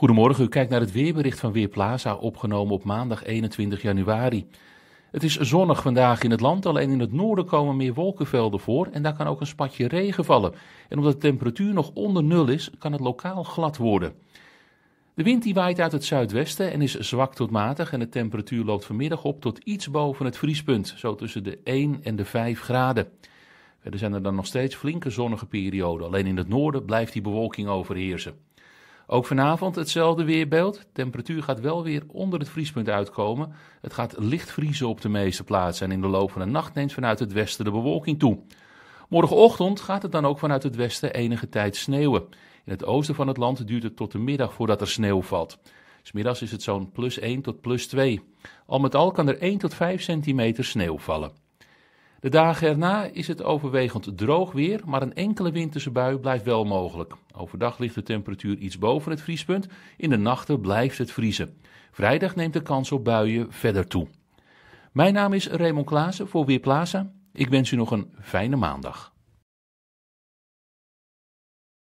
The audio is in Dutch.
Goedemorgen, u kijkt naar het weerbericht van Weerplaza, opgenomen op maandag 21 januari. Het is zonnig vandaag in het land, alleen in het noorden komen meer wolkenvelden voor en daar kan ook een spatje regen vallen. En omdat de temperatuur nog onder nul is, kan het lokaal glad worden. De wind die waait uit het zuidwesten en is zwak tot matig en de temperatuur loopt vanmiddag op tot iets boven het vriespunt, zo tussen de 1 en de 5 graden. Verder zijn er dan nog steeds flinke zonnige perioden, alleen in het noorden blijft die bewolking overheersen. Ook vanavond hetzelfde weerbeeld. De temperatuur gaat wel weer onder het vriespunt uitkomen. Het gaat licht vriezen op de meeste plaatsen en in de loop van de nacht neemt vanuit het westen de bewolking toe. Morgenochtend gaat het dan ook vanuit het westen enige tijd sneeuwen. In het oosten van het land duurt het tot de middag voordat er sneeuw valt. Smiddags is het zo'n plus 1 tot plus 2. Al met al kan er 1 tot 5 centimeter sneeuw vallen. De dagen erna is het overwegend droog weer, maar een enkele winterse bui blijft wel mogelijk. Overdag ligt de temperatuur iets boven het vriespunt, in de nachten blijft het vriezen. Vrijdag neemt de kans op buien verder toe. Mijn naam is Raymond Klaassen voor Weerplaza. Ik wens u nog een fijne maandag.